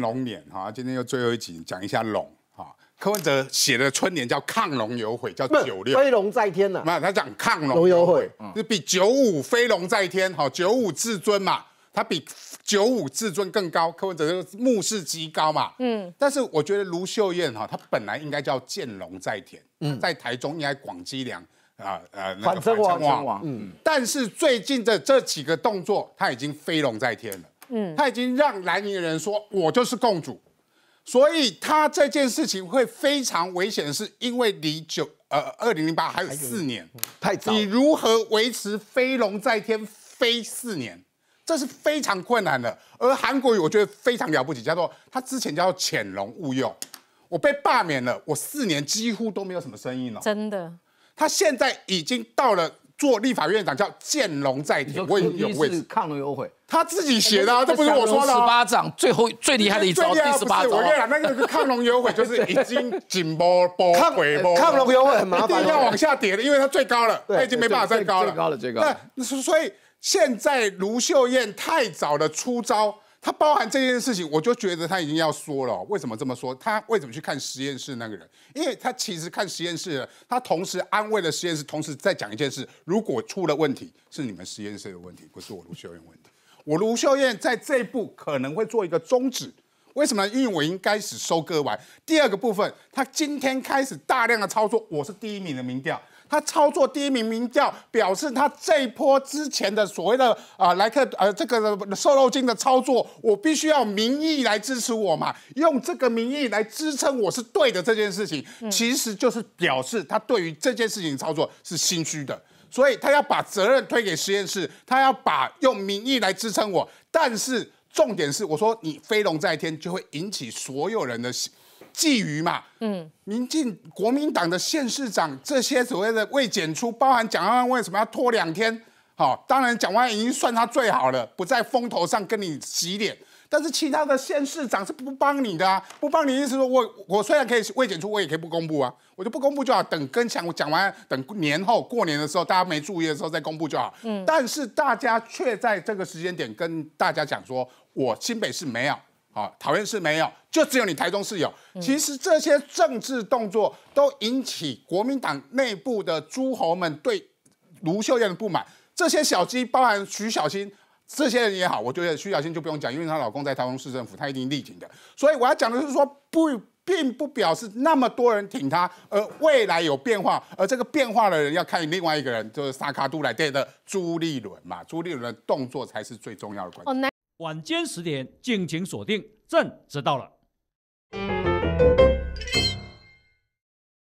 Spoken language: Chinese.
龙年哈，今天又最后一集讲一下龙哈。柯文哲写的春联叫“抗龙有悔”，叫九六飞龙在天了。没有，他讲抗龙有悔，就比九五飞龙在天哈，九五至尊嘛，他比九五至尊更高。柯文哲就目视极高嘛。嗯。但是我觉得卢秀燕哈，她本来应该叫见龙在天，嗯，在台中应该广积粮。啊呃，反正王。嗯。但是最近的这几个动作，他已经飞龙在天了。嗯，他已经让蓝营人说，我就是共主，所以他这件事情会非常危险，是因为离九呃二零零八还有四年，太早，你如何维持飞龙在天飞四年，这是非常困难的。而韩国我觉得非常了不起，叫做他之前叫潜龙勿用，我被罢免了，我四年几乎都没有什么声音了，真的，他现在已经到了。做立法院长叫见龙在田，我也有没？抗龙优惠他自己写的，啊，这不是我说的吗？十八掌最后最厉害的一招，第十八招那个抗龙优惠就是 已经紧波波，抗鬼波，抗龙优惠很麻烦，一定要往下跌了，因为它最高了，它已经没办法再高了，最高了，最高。那所以现在卢秀燕太早的出招。他包含这件事情，我就觉得他已经要说了。为什么这么说？他为什么去看实验室那个人？因为他其实看实验室，他同时安慰了实验室，同时再讲一件事：如果出了问题，是你们实验室的问题，不是我卢秀燕问题。我卢秀燕在这一步可能会做一个终止。为什么？因为我已经开始收割完第二个部分。他今天开始大量的操作，我是第一名的民调。他操作第一名民调，表示他这一波之前的所谓的啊莱克呃这个瘦肉精的操作，我必须要民意来支持我嘛，用这个民意来支撑我是对的这件事情，其实就是表示他对于这件事情操作是心虚的，所以他要把责任推给实验室，他要把用民意来支撑我，但是。重点是，我说你飞龙在天就会引起所有人的觊觎嘛。嗯，民进、国民党的县市长这些所谓的未检出，包含蒋万安为什么要拖两天？好，当然蒋万安已经算他最好了，不在风头上跟你洗脸。但是其他的县市长是不帮你的啊，不帮你意思说我我虽然可以未检出，我也可以不公布啊，我就不公布就好，等跟前我讲完，等年后过年的时候，大家没注意的时候再公布就好。嗯，但是大家却在这个时间点跟大家讲说，我新北市没有，啊，桃园市没有，就只有你台中市有。其实这些政治动作都引起国民党内部的诸侯们对卢秀燕的不满，这些小鸡包含徐小新，这些人也好，我觉得徐小芯就不用讲，因为她老公在台中市政府，她一定立警的。所以我要讲的是说，不，并不表示那么多人挺她，而未来有变化，而这个变化的人要看另外一个人，就是萨卡杜来对的朱立伦嘛。朱立伦动作才是最重要的关键。晚间十点，敬请锁定，朕知道了。